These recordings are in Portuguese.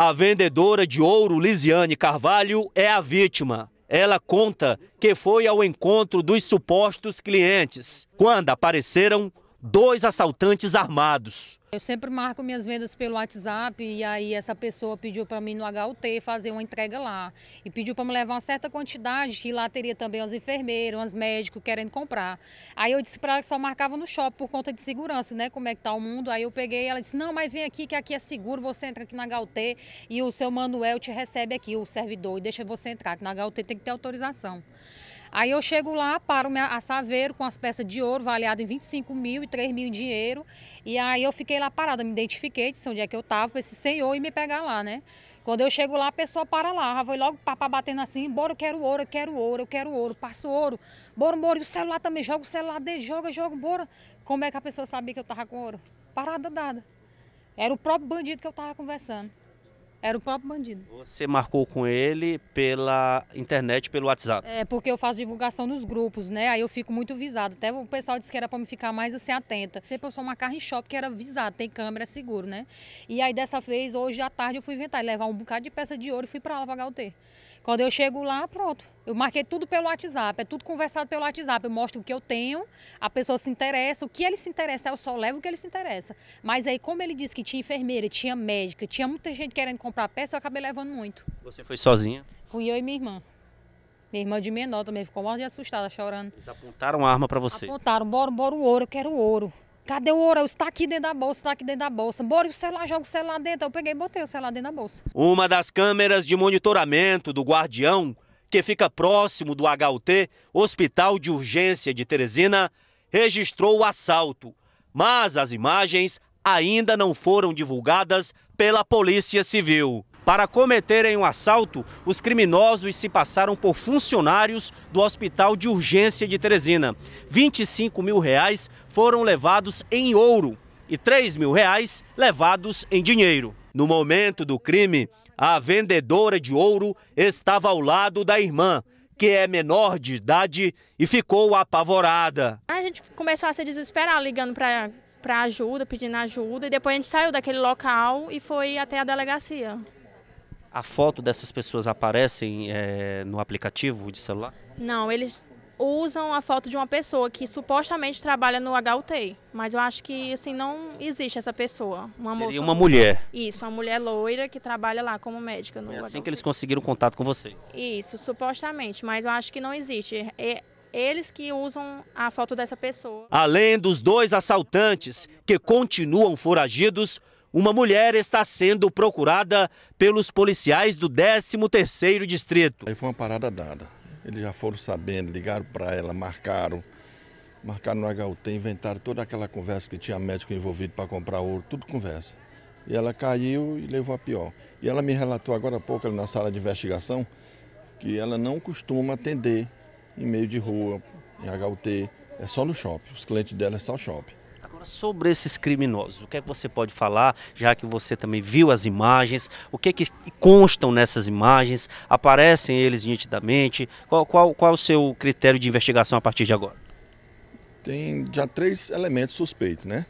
A vendedora de ouro, Lisiane Carvalho, é a vítima. Ela conta que foi ao encontro dos supostos clientes, quando apareceram dois assaltantes armados. Eu sempre marco minhas vendas pelo WhatsApp e aí essa pessoa pediu para mim no HUT fazer uma entrega lá e pediu para me levar uma certa quantidade e lá teria também os enfermeiros, uns médicos querendo comprar. Aí eu disse para ela que só marcava no shopping por conta de segurança, né? Como é que tá o mundo? Aí eu peguei, ela disse: "Não, mas vem aqui que aqui é seguro, você entra aqui na HUT e o seu Manuel te recebe aqui, o servidor e deixa você entrar, que na HUT tem que ter autorização". Aí eu chego lá, paro a Saveiro com as peças de ouro valiadas em 25 mil e 3 mil em dinheiro. E aí eu fiquei lá parada, me identifiquei, disse onde é que eu estava, para esse senhor e me pegar lá, né? Quando eu chego lá, a pessoa para lá, já foi logo papá batendo assim, bora, eu quero ouro, eu quero ouro, eu quero ouro, passo ouro, bora, bora, e o celular também, joga o celular dele, joga, joga, bora. Como é que a pessoa sabia que eu tava com ouro? Parada dada. Era o próprio bandido que eu tava conversando. Era o próprio bandido. Você marcou com ele pela internet, pelo WhatsApp? É, porque eu faço divulgação nos grupos, né? Aí eu fico muito visado. Até o pessoal disse que era para me ficar mais assim atenta. Sempre eu uma marcava em shopping, que era visado, tem câmera, é seguro, né? E aí dessa vez, hoje à tarde, eu fui inventar, levar um bocado de peça de ouro e fui para lá pagar o ter. Quando eu chego lá, pronto. Eu marquei tudo pelo WhatsApp, é tudo conversado pelo WhatsApp. Eu mostro o que eu tenho, a pessoa se interessa, o que ele se interessa, eu só levo o que ele se interessa. Mas aí, como ele disse que tinha enfermeira, tinha médica, tinha muita gente querendo comprar peça, eu acabei levando muito. Você foi sozinha? Fui eu e minha irmã. Minha irmã de menor também ficou mal de assustada, chorando. Eles apontaram a arma para você? Apontaram, bora, bora o ouro, eu quero o ouro. Cadê o ouro? está aqui dentro da bolsa, está aqui dentro da bolsa. Bora o celular, joga o celular dentro. Eu peguei e botei o celular dentro da bolsa. Uma das câmeras de monitoramento do Guardião, que fica próximo do HUT, Hospital de Urgência de Teresina, registrou o assalto. Mas as imagens ainda não foram divulgadas pela Polícia Civil. Para cometerem o um assalto, os criminosos se passaram por funcionários do Hospital de Urgência de Teresina. 25 mil reais foram levados em ouro e 3 mil reais levados em dinheiro. No momento do crime, a vendedora de ouro estava ao lado da irmã, que é menor de idade e ficou apavorada. A gente começou a se desesperar ligando para ajuda, pedindo ajuda, e depois a gente saiu daquele local e foi até a delegacia. A foto dessas pessoas aparecem é, no aplicativo de celular? Não, eles usam a foto de uma pessoa que supostamente trabalha no HUT, mas eu acho que assim não existe essa pessoa. Uma Seria moça, uma mulher. Isso, uma mulher loira que trabalha lá como médica no É assim HUT. que eles conseguiram contato com vocês. Isso, supostamente, mas eu acho que não existe. É eles que usam a foto dessa pessoa. Além dos dois assaltantes que continuam foragidos, uma mulher está sendo procurada pelos policiais do 13º Distrito. Aí foi uma parada dada. Eles já foram sabendo, ligaram para ela, marcaram. Marcaram no HUT, inventaram toda aquela conversa que tinha médico envolvido para comprar ouro, tudo conversa. E ela caiu e levou a pior. E ela me relatou agora há pouco, na sala de investigação, que ela não costuma atender em meio de rua, em HUT, é só no shopping. Os clientes dela é só shopping. Agora, sobre esses criminosos, o que é que você pode falar, já que você também viu as imagens, o que é que constam nessas imagens, aparecem eles nitidamente, qual, qual, qual é o seu critério de investigação a partir de agora? Tem já três elementos suspeitos, né?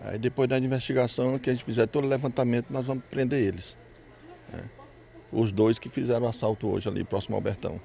Aí depois da investigação que a gente fizer todo o levantamento, nós vamos prender eles. Né? Os dois que fizeram o assalto hoje ali próximo ao Albertão.